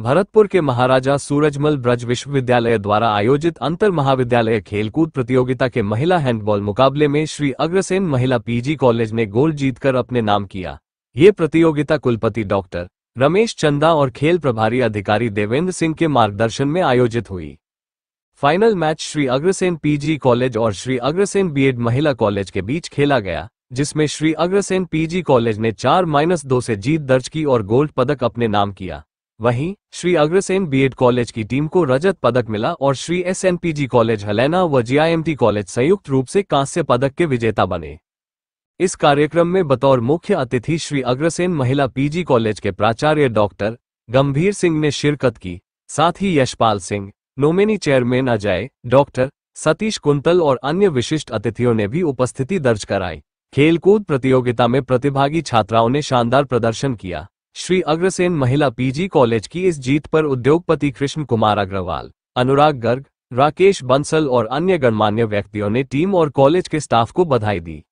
भरतपुर के महाराजा सूरजमल ब्रज विश्वविद्यालय द्वारा आयोजित अंतर महाविद्यालय खेलकूद प्रतियोगिता के महिला हैंडबॉल मुकाबले में श्री अग्रसेन महिला पीजी कॉलेज ने गोल्ड जीतकर अपने नाम किया ये प्रतियोगिता कुलपति डॉक्टर रमेश चंदा और खेल प्रभारी अधिकारी देवेंद्र सिंह के मार्गदर्शन में आयोजित हुई final match Shri Agrasen PG college और श्री अग्रसेन बीएड महिला कॉलेज के बीच खेला गया जिसमें श्री अग्रसेन पीजी कॉलेज ने चार माइनस दो से जीत दर्ज की और गोल्ड पदक अपने नाम किया वहीं श्री अग्रसेन बीएड कॉलेज की टीम को रजत पदक मिला और श्री एसएनपीजी कॉलेज हलैना व जीआईएमटी कॉलेज संयुक्त रूप से कांस्य पदक के विजेता बने इस कार्यक्रम में बतौर मुख्य अतिथि श्री अग्रसेन महिला पीजी कॉलेज के प्राचार्य डॉक्टर गंभीर सिंह ने शिरकत की साथ ही Yashpal Singh nominee chairman Ajay doctor Satish Kuntal और अन्य विशिष्ट अतिथियों ने भी उपस्थिति दर्ज कराई खेलकूद प्रतियोगिता में प्रतिभागी छात्राओं ने शानदार प्रदर्शन किया श्री अग्रसेन महिला पीजी कॉलेज की इस जीत पर उद्योगपति कृष्ण कुमार अग्रवाल अनुराग गर्ग राकेश बंसल और अन्य गणमान्य व्यक्तियों ने टीम और कॉलेज के स्टाफ को बधाई दी